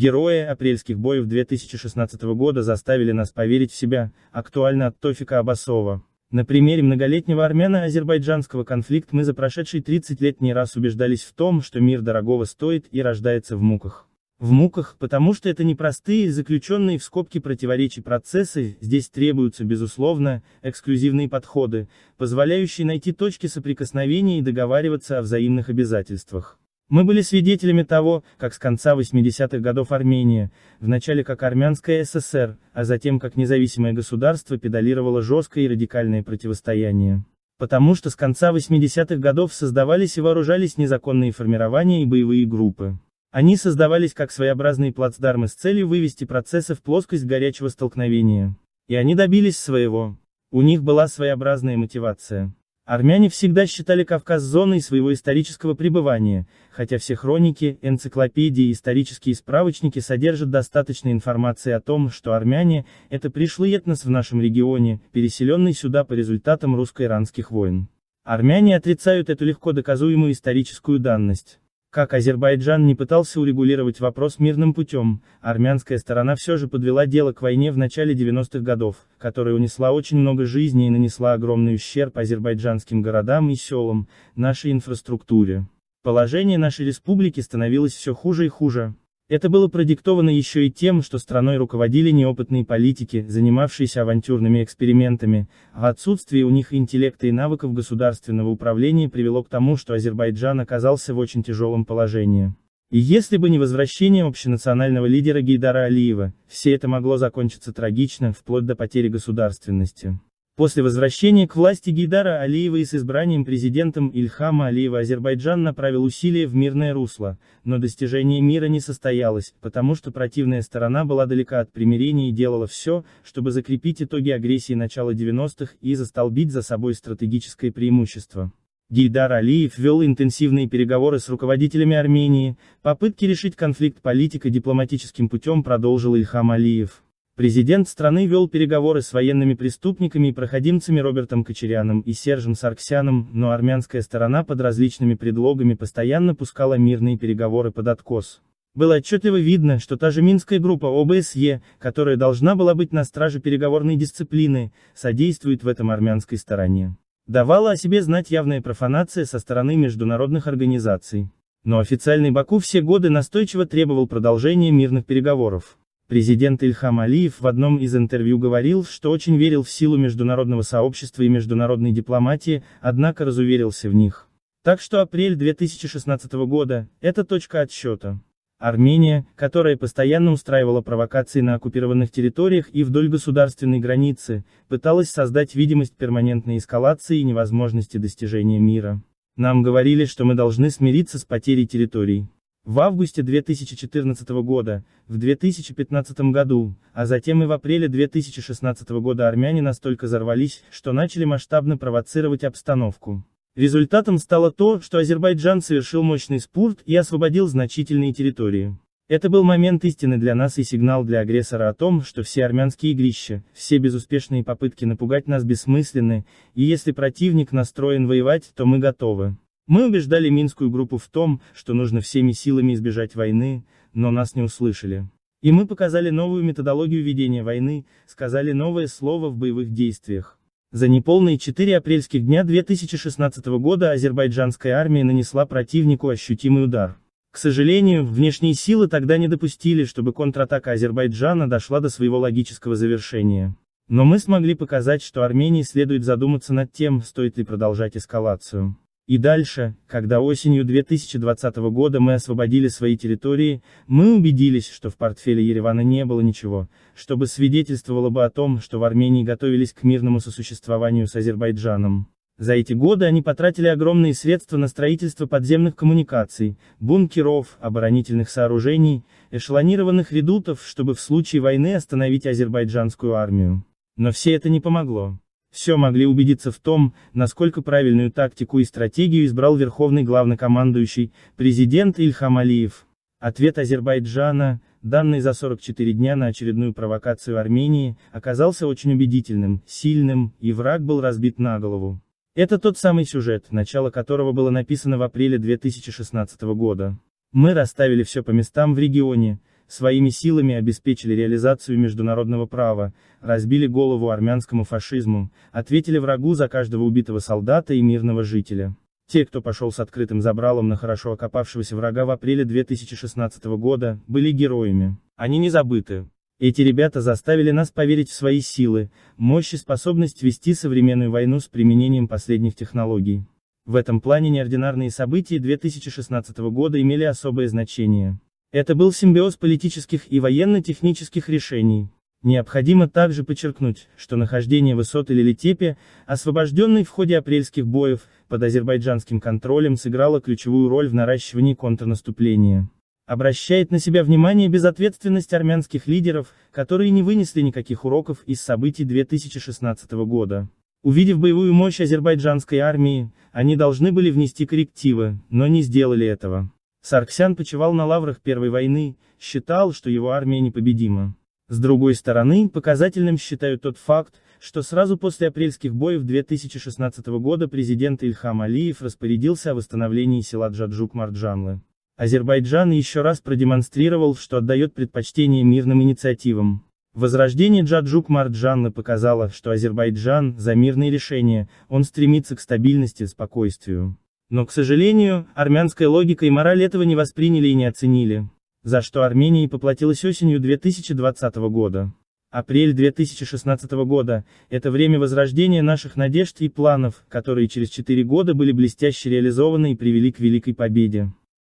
Герои апрельских боев 2016 года заставили нас поверить в себя, актуально от Тофика Абасова. На примере многолетнего армяно-азербайджанского конфликта мы за прошедший 30 лет не раз убеждались в том, что мир дорогого стоит и рождается в муках. В муках, потому что это непростые, заключенные в скобки противоречий процессы, здесь требуются, безусловно, эксклюзивные подходы, позволяющие найти точки соприкосновения и договариваться о взаимных обязательствах. Мы были свидетелями того, как с конца 80-х годов Армения, вначале как Армянская ССР, а затем как независимое государство педалировало жесткое и радикальное противостояние. Потому что с конца 80-х годов создавались и вооружались незаконные формирования и боевые группы. Они создавались как своеобразные плацдармы с целью вывести процессы в плоскость горячего столкновения. И они добились своего. У них была своеобразная мотивация. Армяне всегда считали Кавказ зоной своего исторического пребывания, хотя все хроники, энциклопедии и исторические справочники содержат достаточно информации о том, что армяне – это пришлый этнос в нашем регионе, переселенный сюда по результатам русско-иранских войн. Армяне отрицают эту легко доказуемую историческую данность. Как Азербайджан не пытался урегулировать вопрос мирным путем, армянская сторона все же подвела дело к войне в начале 90-х годов, которая унесла очень много жизней и нанесла огромный ущерб азербайджанским городам и селам, нашей инфраструктуре. Положение нашей республики становилось все хуже и хуже. Это было продиктовано еще и тем, что страной руководили неопытные политики, занимавшиеся авантюрными экспериментами, а отсутствие у них интеллекта и навыков государственного управления привело к тому, что Азербайджан оказался в очень тяжелом положении. И если бы не возвращение общенационального лидера Гейдара Алиева, все это могло закончиться трагично, вплоть до потери государственности. После возвращения к власти Гейдара Алиева и с избранием президентом Ильхама Алиева Азербайджан направил усилия в мирное русло, но достижение мира не состоялось, потому что противная сторона была далека от примирения и делала все, чтобы закрепить итоги агрессии начала 90-х и застолбить за собой стратегическое преимущество. Гейдар Алиев вел интенсивные переговоры с руководителями Армении, попытки решить конфликт политико дипломатическим путем продолжил Ильхам Алиев. Президент страны вел переговоры с военными преступниками и проходимцами Робертом Кочеряном и Сержем Сарксяном, но армянская сторона под различными предлогами постоянно пускала мирные переговоры под откос. Было отчетливо видно, что та же Минская группа ОБСЕ, которая должна была быть на страже переговорной дисциплины, содействует в этом армянской стороне. Давала о себе знать явная профанация со стороны международных организаций. Но официальный Баку все годы настойчиво требовал продолжения мирных переговоров. Президент Ильхам Алиев в одном из интервью говорил, что очень верил в силу международного сообщества и международной дипломатии, однако разуверился в них. Так что апрель 2016 года – это точка отсчета. Армения, которая постоянно устраивала провокации на оккупированных территориях и вдоль государственной границы, пыталась создать видимость перманентной эскалации и невозможности достижения мира. Нам говорили, что мы должны смириться с потерей территорий в августе 2014 года, в 2015 году, а затем и в апреле 2016 года армяне настолько взорвались, что начали масштабно провоцировать обстановку. Результатом стало то, что Азербайджан совершил мощный спорт и освободил значительные территории. Это был момент истины для нас и сигнал для агрессора о том, что все армянские игрища, все безуспешные попытки напугать нас бессмысленны, и если противник настроен воевать, то мы готовы. Мы убеждали Минскую группу в том, что нужно всеми силами избежать войны, но нас не услышали. И мы показали новую методологию ведения войны, сказали новое слово в боевых действиях. За неполные 4 апрельских дня 2016 года азербайджанская армия нанесла противнику ощутимый удар. К сожалению, внешние силы тогда не допустили, чтобы контратака Азербайджана дошла до своего логического завершения. Но мы смогли показать, что Армении следует задуматься над тем, стоит ли продолжать эскалацию. И дальше, когда осенью 2020 года мы освободили свои территории, мы убедились, что в портфеле Еревана не было ничего, чтобы свидетельствовало бы о том, что в Армении готовились к мирному сосуществованию с Азербайджаном. За эти годы они потратили огромные средства на строительство подземных коммуникаций, бункеров, оборонительных сооружений, эшелонированных редутов, чтобы в случае войны остановить азербайджанскую армию. Но все это не помогло. Все могли убедиться в том, насколько правильную тактику и стратегию избрал верховный главнокомандующий, президент Ильхам Алиев. Ответ Азербайджана, данный за 44 дня на очередную провокацию Армении, оказался очень убедительным, сильным, и враг был разбит на голову. Это тот самый сюжет, начало которого было написано в апреле 2016 года. Мы расставили все по местам в регионе, своими силами обеспечили реализацию международного права, разбили голову армянскому фашизму, ответили врагу за каждого убитого солдата и мирного жителя. Те, кто пошел с открытым забралом на хорошо окопавшегося врага в апреле 2016 года, были героями. Они не забыты. Эти ребята заставили нас поверить в свои силы, мощь и способность вести современную войну с применением последних технологий. В этом плане неординарные события 2016 года имели особое значение. Это был симбиоз политических и военно-технических решений. Необходимо также подчеркнуть, что нахождение высот или Литепе, освобожденной в ходе апрельских боев, под азербайджанским контролем сыграло ключевую роль в наращивании контрнаступления. Обращает на себя внимание безответственность армянских лидеров, которые не вынесли никаких уроков из событий 2016 года. Увидев боевую мощь азербайджанской армии, они должны были внести коррективы, но не сделали этого. Сарксян почевал на лаврах Первой войны, считал, что его армия непобедима. С другой стороны, показательным считаю тот факт, что сразу после апрельских боев 2016 года президент Ильхам Алиев распорядился о восстановлении села Джаджук-Марджанлы. Азербайджан еще раз продемонстрировал, что отдает предпочтение мирным инициативам. Возрождение Джаджук-Марджанлы показало, что Азербайджан, за мирные решения, он стремится к стабильности и спокойствию. Но, к сожалению, армянская логика и мораль этого не восприняли и не оценили. За что Армения и поплатилась осенью 2020 года. Апрель 2016 года – это время возрождения наших надежд и планов, которые через четыре года были блестяще реализованы и привели к великой победе.